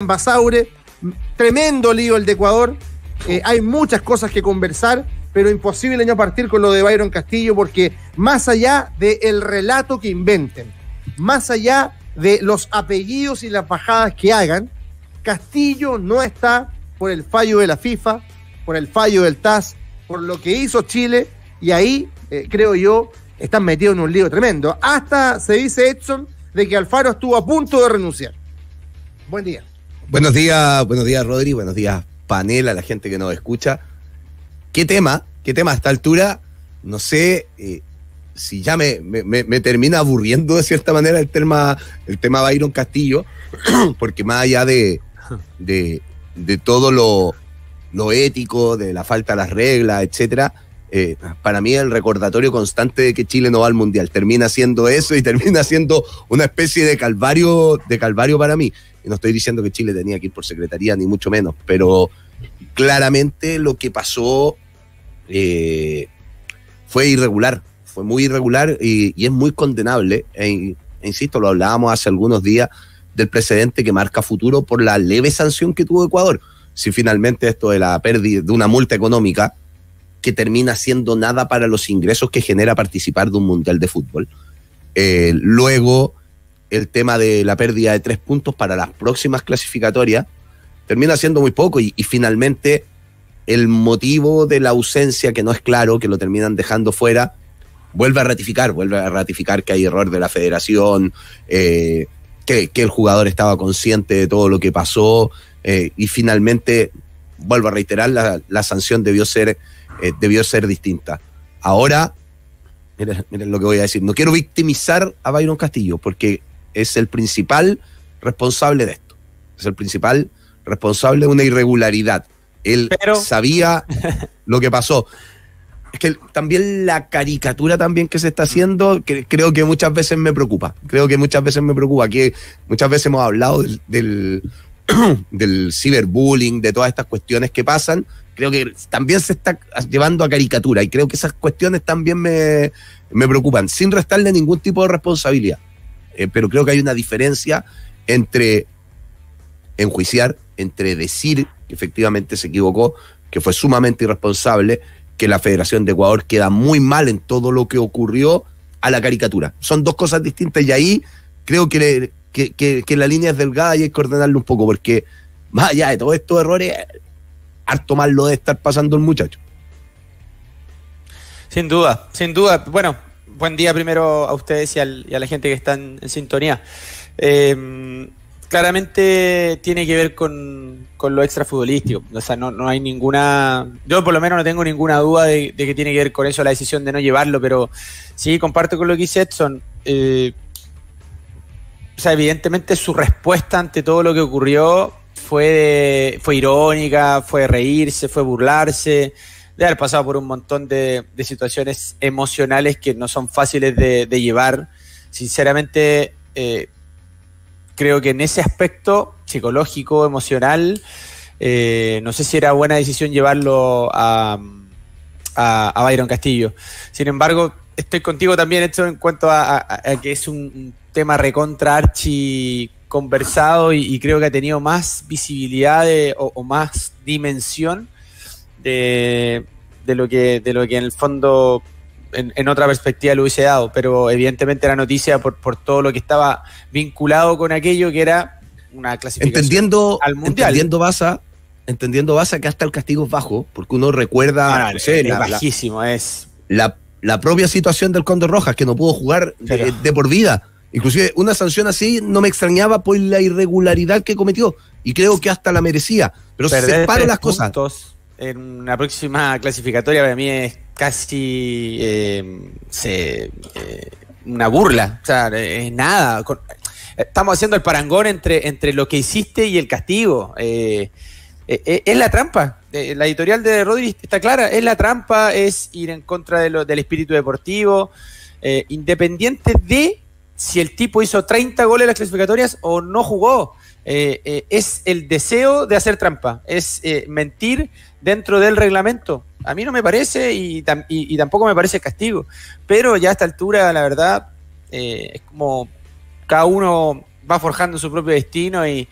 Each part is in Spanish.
Basaure. Tremendo lío el de Ecuador. Eh, oh. hay muchas cosas que conversar, pero imposible no partir con lo de Byron Castillo, porque más allá del relato que inventen, más allá de los apellidos y las bajadas que hagan, Castillo no está por el fallo de la FIFA, por el fallo del TAS, por lo que hizo Chile, y ahí, eh, creo yo, están metidos en un lío tremendo. Hasta se dice Edson de que Alfaro estuvo a punto de renunciar. Buen día. Buenos días, buenos días Rodri, buenos días panel, a la gente que nos escucha. ¿Qué tema? ¿Qué tema a esta altura? No sé eh, si ya me, me, termina aburriendo de cierta manera el tema, el tema Byron Castillo, porque más allá de, de, de todo lo, lo, ético, de la falta de las reglas, etcétera, eh, para mí el recordatorio constante de que Chile no va al mundial termina siendo eso y termina siendo una especie de calvario, de calvario para mí. Y no estoy diciendo que Chile tenía que ir por secretaría, ni mucho menos, pero claramente lo que pasó eh, fue irregular, fue muy irregular y, es muy condenable. E e insisto, lo hablábamos hace algunos días del precedente que marca futuro por la leve sanción que tuvo Ecuador. Si finalmente esto de la pérdida de una multa económica que termina siendo nada para los ingresos que genera participar de un mundial de fútbol. Eh, luego el tema de la pérdida de tres puntos para las próximas clasificatorias termina siendo muy poco y, finalmente el motivo de la ausencia, que no es claro, que lo terminan dejando fuera, vuelve a ratificar, vuelve a ratificar que hay error de la federación, eh, que, el jugador estaba consciente de todo lo que pasó eh, y finalmente, vuelvo a reiterar, la, sanción debió ser, eh, debió ser distinta. Ahora, miren, miren, lo que voy a decir, no quiero victimizar a Byron Castillo porque es el principal responsable de esto. Es el principal responsable de una irregularidad. Él sabía lo que pasó. Es que también la caricatura también que se está haciendo, que creo que muchas veces me preocupa. Creo que muchas veces me preocupa. Que muchas veces hemos hablado del, del, del ciberbullying, de todas estas cuestiones que pasan. Creo que también se está llevando a caricatura y creo que esas cuestiones también me, me preocupan, sin restarle ningún tipo de responsabilidad. Eh, pero creo que hay una diferencia entre enjuiciar, entre decir que efectivamente se equivocó, que fue sumamente irresponsable, que la Federación de Ecuador queda muy mal en todo lo que ocurrió a la caricatura. Son dos cosas distintas y ahí creo que, la línea es delgada y hay que ordenarle un poco, porque más allá de todos estos errores, harto mal lo de estar pasando el muchacho. Sin duda, sin duda. Bueno, buen día primero a ustedes y, a la gente que está en, sintonía. Eh, claramente tiene que ver con, lo extrafutbolístico. O sea, no, hay ninguna. Yo, por lo menos, no tengo ninguna duda de, que tiene que ver con eso la decisión de no llevarlo, pero sí, comparto con lo que dice Edson. Eh, o sea, evidentemente su respuesta ante todo lo que ocurrió fue, fue irónica, fue reírse, fue burlarse de haber pasado por un montón de, situaciones emocionales que no son fáciles de, llevar. Sinceramente, eh, creo que en ese aspecto psicológico, emocional, eh, no sé si era buena decisión llevarlo a, Byron Castillo. Sin embargo, estoy contigo también, esto en cuanto a, que es un tema recontra archi conversado y, creo que ha tenido más visibilidad o más dimensión de, lo, que, de lo que en el fondo en, en, otra perspectiva lo hubiese dado, pero evidentemente la noticia por, por todo lo que estaba vinculado con aquello que era una clasificación entendiendo, al mundial. Entendiendo Basa entendiendo que hasta el castigo es bajo, porque uno recuerda. Ah, bajísimo, es. La, la, propia situación del Condor Rojas, que no pudo jugar eh, de, por vida. Inclusive una sanción así no me extrañaba por la irregularidad que cometió y creo que hasta la merecía. Pero se separan las cosas en una próxima clasificatoria para mí es casi eh, eh, una burla. O sea, es nada. Estamos haciendo el parangón entre, entre lo que hiciste y el castigo. Eh, es la trampa. La editorial de Rodríguez está clara. Es la trampa, es ir en contra de del espíritu deportivo, independiente de si el tipo hizo 30 goles en las clasificatorias o no jugó. Eh, eh, es el deseo de hacer trampa, es eh, mentir dentro del reglamento. A mí no me parece y, tampoco me parece castigo, pero ya a esta altura, la verdad, es como cada uno va forjando su propio destino y,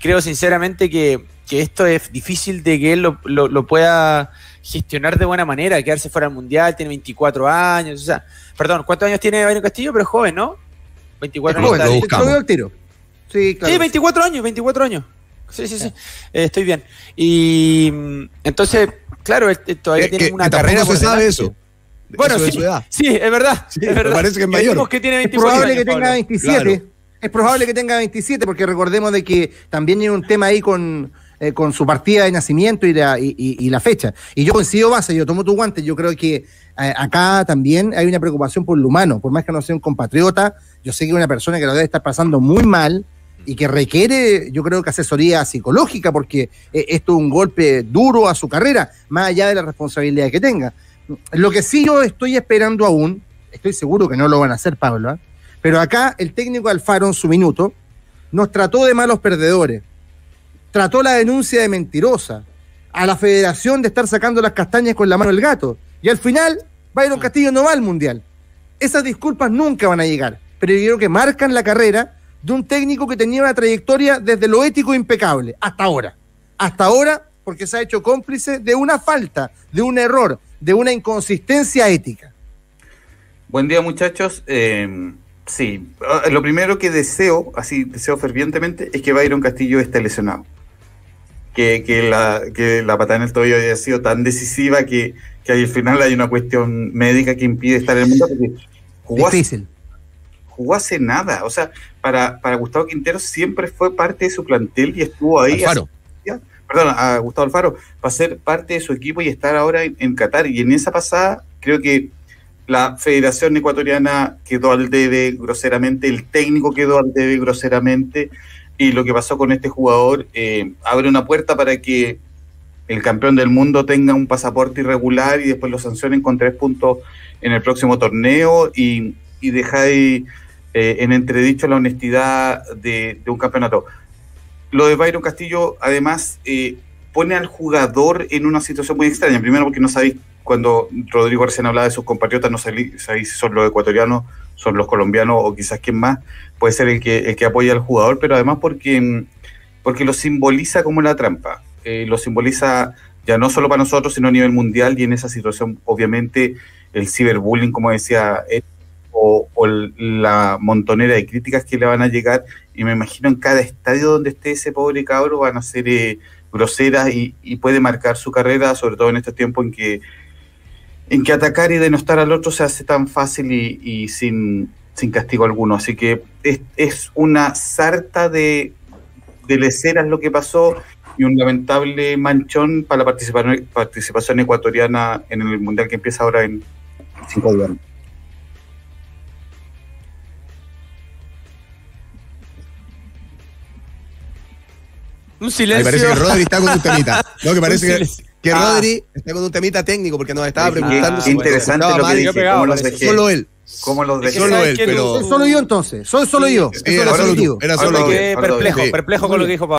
creo sinceramente que, esto es difícil de que él lo, pueda gestionar de buena manera, quedarse fuera del Mundial, tiene 24 años, o sea, perdón, ¿cuántos años tiene Bayern Castillo? Pero es joven, ¿no? 24 años. Sí, 24 años, 24 años. Sí, sí, sí. Eh, estoy bien. Y mm, entonces, claro, todavía eh, tiene una carrera. se sabe eso. Bueno, sí, es verdad. es parece que es mayor. es probable que tenga 27. Es probable que tenga 27, porque recordemos de que también hay un tema ahí con, eh, con su partida de nacimiento y la, y, la fecha. Y yo coincido, base, yo tomo tu guante. Yo creo que acá también hay una preocupación por lo humano, por más que no sea un compatriota. Yo sé que es una persona que lo debe estar pasando muy mal, y que requiere, yo creo que asesoría psicológica, porque eh, esto es un golpe duro a su carrera, más allá de la responsabilidad que tenga. Lo que sí yo estoy esperando aún, estoy seguro que no lo van a hacer, Pablo, ¿eh? pero acá el técnico Alfaro en su minuto nos trató de malos perdedores, trató la denuncia de mentirosa, a la federación de estar sacando las castañas con la mano del gato, y al final Byron Castillo no va al Mundial. Esas disculpas nunca van a llegar, pero yo creo que marcan la carrera de un técnico que tenía una trayectoria desde lo ético impecable hasta ahora. Hasta ahora, porque se ha hecho cómplice de una falta, de un error, de una inconsistencia ética. Buen día, muchachos. Em, sí, ah, lo primero que deseo, así deseo fervientemente, es que Byron Castillo esté lesionado. Que, que, la, que la patada en el tobillo haya sido tan decisiva que, al final hay una cuestión médica que impide estar en el mundo. Difícil jugó hace nada. O sea, para, para Gustavo Quintero siempre fue parte de su plantel y estuvo ahí. Alfaro. perdón, a Gustavo Alfaro, para ser parte de su equipo y estar ahora en, Qatar. Y en esa pasada, creo que la Federación Ecuatoriana quedó al debe groseramente, el técnico quedó al debe groseramente, y lo que pasó con este jugador eh, abre una puerta para que el campeón del mundo tenga un pasaporte irregular y después lo sancionen con tres puntos en el próximo torneo y, y de eh, en entredicho la honestidad de, un campeonato. Lo de Byron Castillo, además, eh, pone al jugador en una situación muy extraña. Primero, porque no sabéis, cuando Rodrigo recién hablaba de sus compatriotas, no sabéis si son los ecuatorianos, son los colombianos o quizás quien más puede ser el que, el que apoya al jugador, pero además porque, porque lo simboliza como la trampa. Eh, lo simboliza ya no solo para nosotros, sino a nivel mundial y en esa situación, obviamente, el ciberbullying, como decía. Él, o, la montonera de críticas que le van a llegar. Y me imagino en cada estadio donde esté ese pobre cabro van a ser eh, groseras y, puede marcar su carrera, sobre todo en este tiempo en que, en que atacar y denostar al otro se hace tan fácil y, sin, sin castigo alguno. Así que es, una sarta de, de leceras lo que pasó y un lamentable manchón para la participación, ecuatoriana en el Mundial que empieza ahora en cinco días. Un silencio. Me parece que Rodri está con un temita. No, que parece que, que ah. Rodri está con un temita técnico porque nos estaba preguntando. Ah, si interesante lo que dije, pegado, ¿cómo los Solo él. ¿Cómo los dejé? Solo él, pero... Soy solo yo entonces, soy solo yo. Sí, era solo, yo. era solo yo. perplejo, perplejo con lo que dijo Pablo.